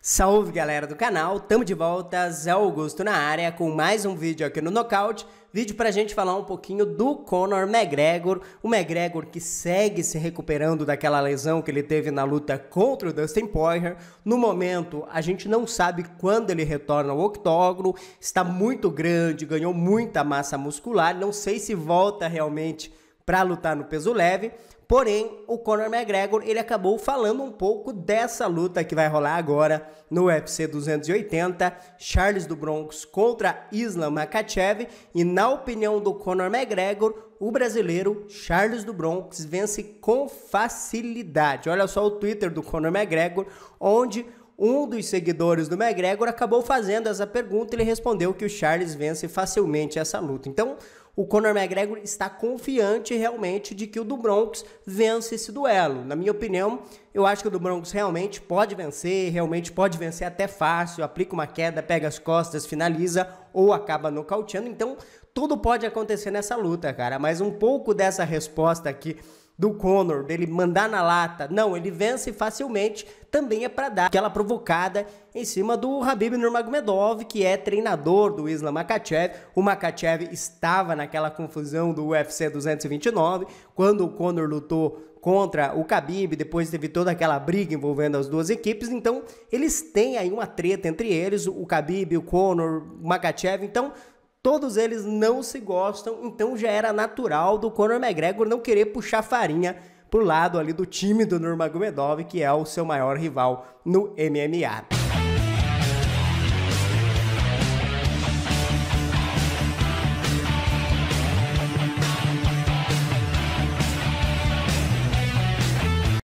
Salve galera do canal, tamo de volta, Zé Augusto na área com mais um vídeo aqui no Knockout, vídeo pra gente falar um pouquinho do Conor McGregor, o McGregor que segue se recuperando daquela lesão que ele teve na luta contra o Dustin Poirier, no momento a gente não sabe quando ele retorna ao octógono, está muito grande, ganhou muita massa muscular, não sei se volta realmente para lutar no peso leve, Porém, o Conor McGregor ele acabou falando um pouco dessa luta que vai rolar agora no UFC 280, Charles do Bronx contra Islam Makachev, e na opinião do Conor McGregor, o brasileiro Charles do Bronx vence com facilidade. Olha só o Twitter do Conor McGregor, onde um dos seguidores do McGregor acabou fazendo essa pergunta e ele respondeu que o Charles vence facilmente essa luta. Então, o Conor McGregor está confiante realmente de que o do Bronx vence esse duelo. Na minha opinião, eu acho que o do Bronx realmente pode vencer, realmente pode vencer até fácil, aplica uma queda, pega as costas, finaliza ou acaba nocauteando. Então, tudo pode acontecer nessa luta, cara, mas um pouco dessa resposta aqui do Conor, dele mandar na lata. Não, ele vence facilmente, também é para dar aquela provocada em cima do Habib Nurmagomedov, que é treinador do Islam Makachev. O Makachev estava naquela confusão do UFC 229, quando o Conor lutou contra o Khabib, depois teve toda aquela briga envolvendo as duas equipes, então eles têm aí uma treta entre eles, o Khabib, o Conor, o Makachev, então Todos eles não se gostam, então já era natural do Conor McGregor não querer puxar farinha pro lado ali do time do Nurmagomedov, que é o seu maior rival no MMA.